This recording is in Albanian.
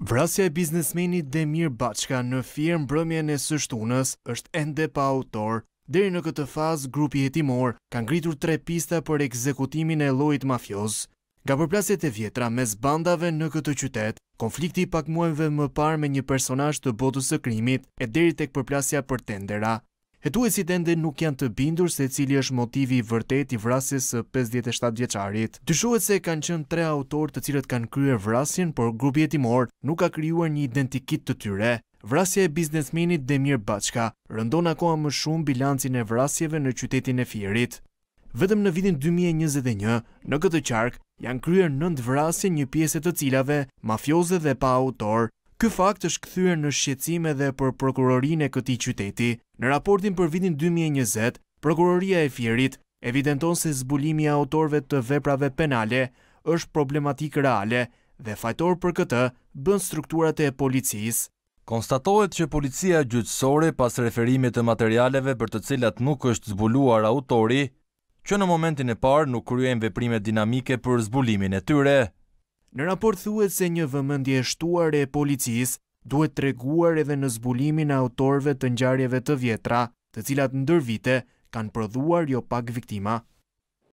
Vrasja e biznesmenit Demir Bachka në firmë mbrëmje në sështunës është ende pa autor. Deri në këtë fazë, grupi jetimor kanë gritur tre pista për ekzekutimin e lojit mafios. Ga përplasjet e vjetra mes bandave në këtë qytet, konflikti pak muajve më par me një personaj të botës së krimit e deri tek përplasja për tendera. Hetuesit ende nuk janë të bindur se cili është motivi i vërtet i vrasjes së 57 vjeçarit. Dyshohet se kanë qenë tre autor të cilët kanë kryer vrasjen, por grupi hetimor nuk ka krijuar një identikit të tyre. Vrasja e biznesmenit Demir Baçka rëndon akoma më shumë bilancin e vrasjeve në qytetin e Fierit. Vetëm në vitin 2021, në këtë qark, janë kryer nëndë vrasje një pjesë të cilave, mafioze dhe pa autor, Ky fakt është këthyre në shqecime dhe për prokurorin e këti qyteti. Në raportin për vitin 2020, prokuroria e firit evidenton se zbulimi autorve të veprave penale është problematik reale dhe fajtor për këtë bën strukturat e policis. Konstatohet që policia gjyqësore pas referimit të materialeve për të cilat nuk është zbuluar autori, që në momentin e parë nuk kryen veprime dinamike për zbulimin e tyre. Në raport thuet se një vëmëndje e shtuar e policis duhet të reguar edhe në zbulimin autorve të njarjeve të vjetra, të cilat ndër vite kanë prodhuar jo pak viktima.